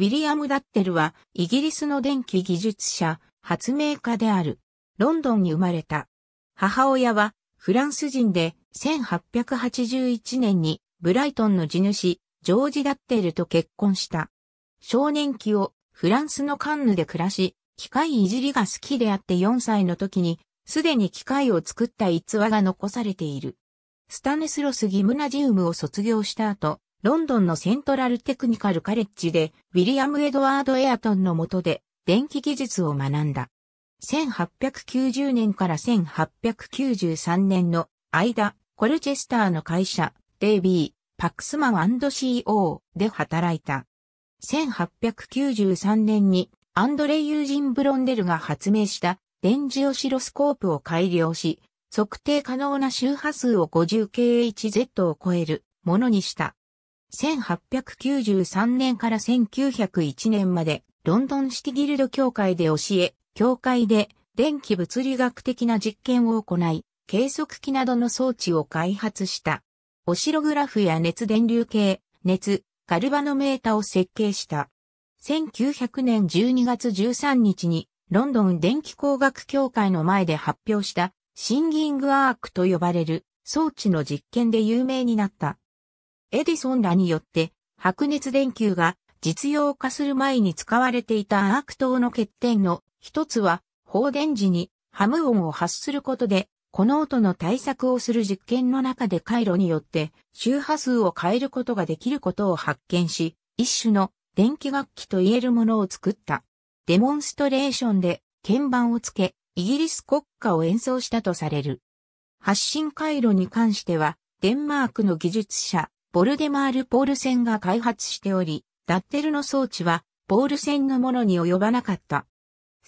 ウィリアム・ダッテルは、イギリスの電気技術者、発明家である。ロンドンに生まれた。母親は、フランス人で、1881年に、ブライトンの地主、ジョージ・ダッテルと結婚した。少年期を、フランスのカンヌで暮らし、機械いじりが好きであって4歳の時に、すでに機械を作った逸話が残されている。スタネスロス・ギムナジウムを卒業した後、ロンドンのセントラルテクニカルカレッジで、ウィリアム・エドワード・エアトンの下で、電気技術を学んだ。1890年から1893年の間、コルチェスターの会社、デイビー、パクスマン &CO で働いた。1893年にアンドレイ・ユージン・ブロンデルが発明した電磁オシロスコープを改良し、測定可能な周波数を 50kHz を超えるものにした。1893年から1901年まで、ロンドンシティギルド協会で教え、協会で電気物理学的な実験を行い、計測器などの装置を開発した。オシログラフや熱電流計、熱、ガルバノメータを設計した。1900年12月13日に、ロンドン電気工学協会の前で発表した、シンギングアークと呼ばれる装置の実験で有名になった。エディソンらによって白熱電球が実用化する前に使われていたアーク灯の欠点の一つは放電時にハム音を発することでこの音の対策をする実験の中で回路によって周波数を変えることができることを発見し一種の電気楽器と言えるものを作った。デモンストレーションで鍵盤をつけイギリス国歌を演奏したとされる。発信回路に関してはデンマークの技術者ボルデマール・ポールセンが開発しており、ダッテルの装置は、ポールセンのものに及ばなかった。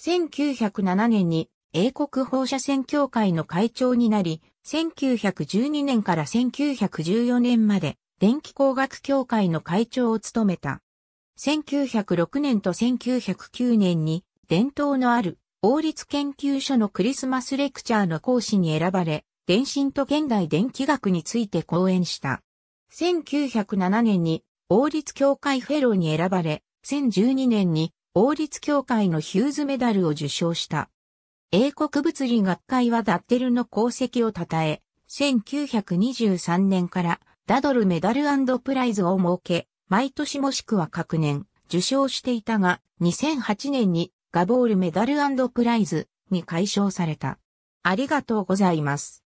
1907年に英国放射線協会の会長になり、1912年から1914年まで電気工学協会の会長を務めた。1906年と1909年に伝統のある王立研究所のクリスマスレクチャーの講師に選ばれ、電信と現代電気学について講演した。1907年に王立協会フェローに選ばれ、1012年に王立協会のヒューズメダルを受賞した。英国物理学会はダッテルの功績を称え、1923年からダドルメダルプライズを設け、毎年もしくは各年受賞していたが、2008年にガボールメダルプライズに解消された。ありがとうございます。